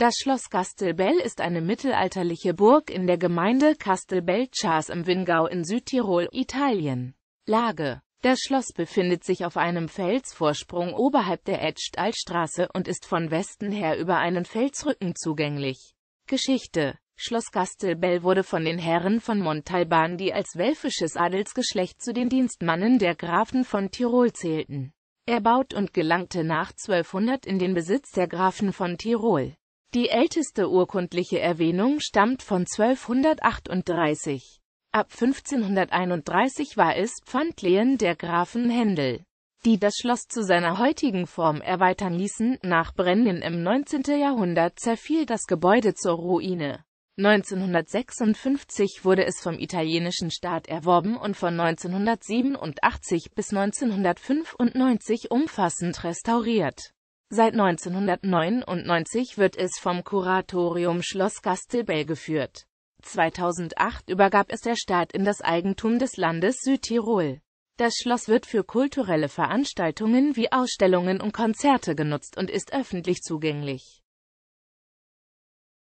Das Schloss Castelbell ist eine mittelalterliche Burg in der Gemeinde Castelbell-Chas im Wingau in Südtirol, Italien. Lage Das Schloss befindet sich auf einem Felsvorsprung oberhalb der Edstallstraße und ist von Westen her über einen Felsrücken zugänglich. Geschichte Schloss Castelbell wurde von den Herren von Montalban, die als welfisches Adelsgeschlecht zu den Dienstmannen der Grafen von Tirol zählten, erbaut und gelangte nach 1200 in den Besitz der Grafen von Tirol. Die älteste urkundliche Erwähnung stammt von 1238. Ab 1531 war es Pfandlehen der Grafen Händel, die das Schloss zu seiner heutigen Form erweitern ließen. Nach Bränden im 19. Jahrhundert zerfiel das Gebäude zur Ruine. 1956 wurde es vom italienischen Staat erworben und von 1987 bis 1995 umfassend restauriert. Seit 1999 wird es vom Kuratorium Schloss Gastelbell geführt. 2008 übergab es der Staat in das Eigentum des Landes Südtirol. Das Schloss wird für kulturelle Veranstaltungen wie Ausstellungen und Konzerte genutzt und ist öffentlich zugänglich.